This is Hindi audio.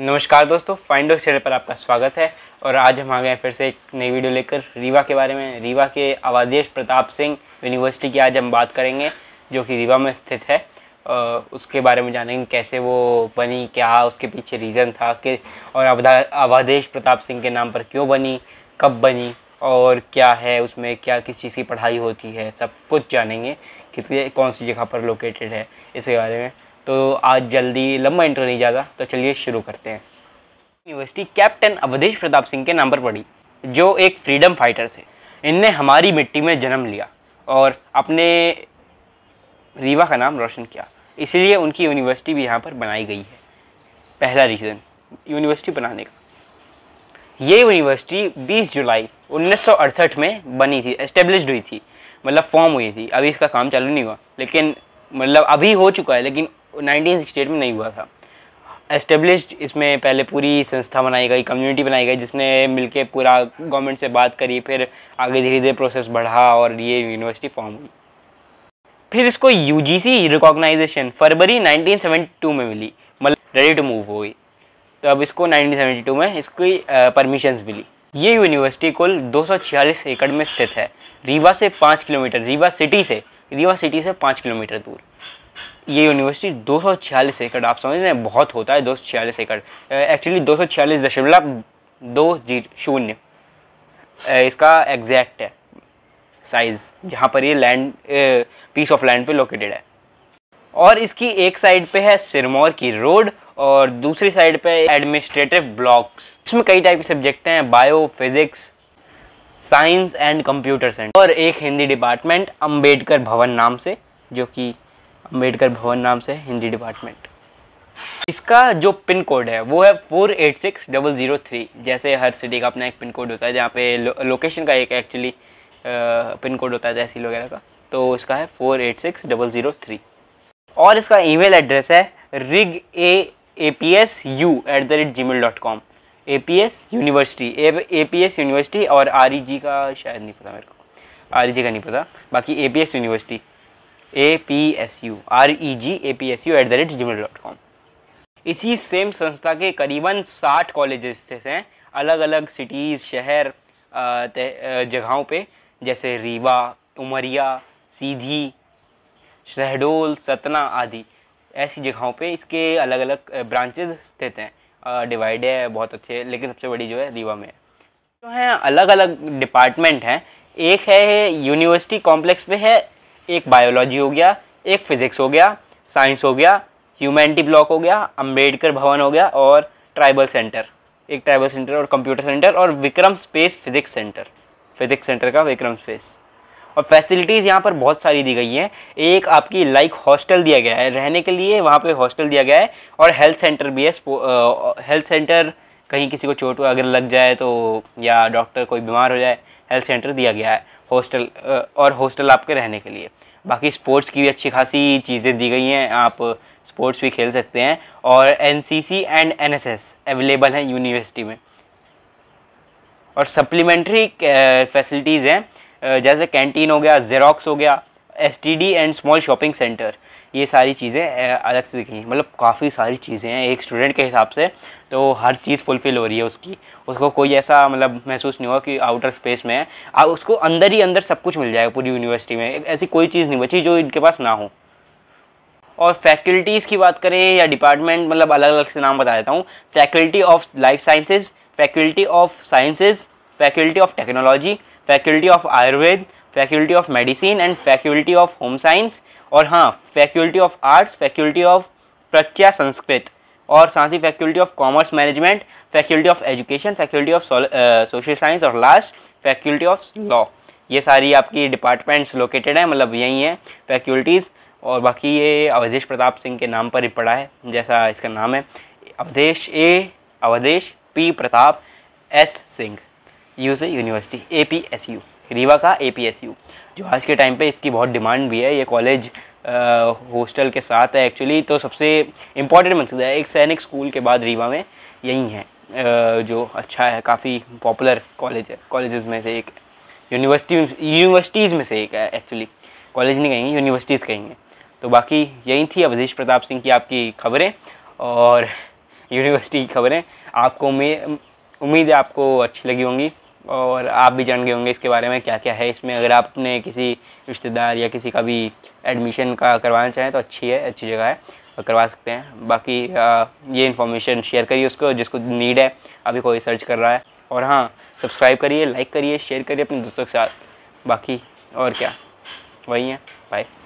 नमस्कार दोस्तों फाइंड ऑफ चैनल पर आपका स्वागत है और आज हम आ गए हैं फिर से एक नई वीडियो लेकर रीवा के बारे में रीवा के अवधेश प्रताप सिंह यूनिवर्सिटी की आज हम बात करेंगे जो कि रीवा में स्थित है उसके बारे में जानेंगे कैसे वो बनी क्या उसके पीछे रीज़न था कि और अवधेश प्रताप सिंह के नाम पर क्यों बनी कब बनी और क्या है उसमें क्या किस चीज़ की पढ़ाई होती है सब कुछ जानेंगे कि कौन सी जगह पर लोकेटेड है इसके बारे में तो आज जल्दी लंबा इंटर नहीं जाएगा तो चलिए शुरू करते हैं यूनिवर्सिटी कैप्टन अवधेश प्रताप सिंह के नाम पर पढ़ी जो एक फ्रीडम फाइटर थे इनने हमारी मिट्टी में जन्म लिया और अपने रीवा का नाम रोशन किया इसलिए उनकी यूनिवर्सिटी भी यहाँ पर बनाई गई है पहला रीज़न यूनिवर्सिटी बनाने का ये यूनिवर्सिटी 20 जुलाई 1968 में बनी थी एस्टेब्लिश्ड हुई थी मतलब फॉर्म हुई थी अभी इसका काम चालू नहीं हुआ लेकिन मतलब अभी हो चुका है लेकिन 1968 में नहीं हुआ था एस्टेब्लिश इसमें पहले पूरी संस्था बनाई गई कम्युनिटी बनाई गई जिसने मिलके पूरा गवर्नमेंट से बात करी फिर आगे धीरे धीरे प्रोसेस बढ़ा और ये यूनिवर्सिटी फॉर्म हुई फिर इसको यू जी सी रिकॉग्नाइजेशन फरवरी 1972 में मिली मतलब रेडी टू मूव हो गई तो अब इसको 1972 में इसकी परमिशंस मिली ये यूनिवर्सिटी कुल छियालीस एकड़ में स्थित है रीवा से पाँच किलोमीटर रीवा सिटी से रीवा सिटी से पाँच किलोमीटर दूर ये यूनिवर्सिटी छियालीस एकड़ आप समझ रहे हैं बहुत होता है दो एकड़ एक्चुअली दो दशमलव दो जी शून्य इसका एग्जैक्ट है साइज़ जहाँ पर ये लैंड पीस ऑफ लैंड पे लोकेटेड है और इसकी एक साइड पे है सिरमौर की रोड और दूसरी साइड पे एडमिनिस्ट्रेटिव ब्लॉक्स इसमें कई टाइप के सब्जेक्ट हैं bio physics science and computer science और एक हिंदी डिपार्टमेंट अम्बेडकर भवन नाम से जो कि अम्बेडकर भवन नाम से हिंदी डिपार्टमेंट इसका जो पिन कोड है वो है four eight six double zero three जैसे हर सिटी का अपना एक पिन कोड होता है जहाँ पे लो, लोकेशन का एक एक्चुअली पिन कोड होता है तहसील वगैरह का तो उसका है four eight six double zero three और इसका ईमेल एड्रेस है reg A A P S U at the rate gmail dot com A P S university A P S university और आर ई जी का शायद नहीं पता मेरे को आर ई जी का नहीं पता बाकी A P S university A P S U R E G A P S U at the rate gmail dot com इसी सेम संस्था के करीबन साठ कॉलेजेस थे अलग अलग सिटीज़ शहर जगहों पे जैसे रीवा उमरिया सीधी शहडोल सतना आदि ऐसी जगहों पे इसके अलग अलग ब्रांचेज स्थित हैं डिवाइड है बहुत अच्छे लेकिन सबसे बड़ी जो है रीवा में जो है अलग अलग डिपार्टमेंट हैं एक है यूनिवर्सिटी कॉम्प्लेक्स पे है एक बायोलॉजी हो गया एक फिज़िक्स हो गया साइंस हो गया ह्यूमैनिटी ब्लॉक हो गया अम्बेडकर भवन हो गया और ट्राइबल सेंटर एक ट्राइबल सेंटर और कंप्यूटर सेंटर और Vikram space physics centre physics centre का विक्रम स्पेस और फैसिलिटीज़ यहाँ पर बहुत सारी दी गई हैं एक आपकी लाइक हॉस्टल दिया गया है रहने के लिए वहाँ पे हॉस्टल दिया गया है और हेल्थ सेंटर भी है हेल्थ सेंटर कहीं किसी को चोट अगर लग जाए तो या डॉक्टर कोई बीमार हो जाए हेल्थ सेंटर दिया गया है हॉस्टल और हॉस्टल आपके रहने के लिए बाकी स्पोर्ट्स की भी अच्छी खासी चीज़ें दी गई हैं आप स्पोर्ट्स भी खेल सकते हैं और एन एंड एन अवेलेबल हैं यूनिवर्सिटी में और सप्लीमेंट्री फैसिलिटीज़ हैं जैसे कैंटीन हो गया जेरोक्स हो गया S and small shopping centre ये सारी चीज़ें अलग से दिखेंगी मतलब काफ़ी सारी चीज़ें हैं एक स्टूडेंट के हिसाब से तो हर चीज़ फुलफ़िल हो रही है उसकी उसको कोई ऐसा मतलब महसूस नहीं हुआ कि आउटर स्पेस में है उसको अंदर ही अंदर सब कुछ मिल जाएगा पूरी यूनिवर्सिटी में ऐसी कोई चीज़ नहीं बची जो इनके पास ना हो और फैकल्टीज़ की बात करें या डिपार्टमेंट मतलब अलग अलग से नाम बता देता हूँ faculty of life sciences faculty of sciences faculty of technology faculty of Ayurveda faculty of medicine and faculty of home science और हाँ faculty of arts faculty of प्रत्या संस्कृत और साथ ही faculty of commerce management faculty of education faculty of social science और लास्ट फैकल्टी ऑफ लॉ ये सारी आपकी डिपार्टमेंट्स लोकेटेड हैं मतलब यही हैं फैकल्टीज़ और बाकी ये अवधेश प्रताप सिंह के नाम पर ही पड़ा है जैसा इसका नाम है Avdhesh A Avdhesh P Pratap S Singh U से university A P S U Rewa का ए जो आज के टाइम पे इसकी बहुत डिमांड भी है ये कॉलेज हॉस्टल के साथ है एक्चुअली तो सबसे इम्पॉर्टेंट बन सकता है एक सैनिक स्कूल के बाद रीवा में यही है आ, जो अच्छा है काफ़ी पॉपुलर कॉलेज है कॉलेज में से एक यूनिवर्सिटी यूनिवर्सिटीज़ में से एक है एक्चुअली कॉलेज नहीं कहेंगे यूनिवर्सिटीज़ कहेंगे तो बाकी यही थी अवधेश प्रताप सिंह की आपकी खबरें और यूनिवर्सिटी की खबरें आपको उम्मीद उम्मीद है आपको अच्छी लगी होंगी और आप भी जान गए होंगे इसके बारे में क्या क्या है इसमें अगर आपने किसी रिश्तेदार या किसी का भी एडमिशन का करवाना चाहें तो अच्छी है अच्छी जगह है करवा सकते हैं बाकी आ, ये इन्फॉर्मेशन शेयर करिए उसको जिसको नीड है अभी कोई सर्च कर रहा है और हाँ सब्सक्राइब करिए लाइक करिए शेयर करिए अपने दोस्तों के साथ बाकी और क्या वही है बाय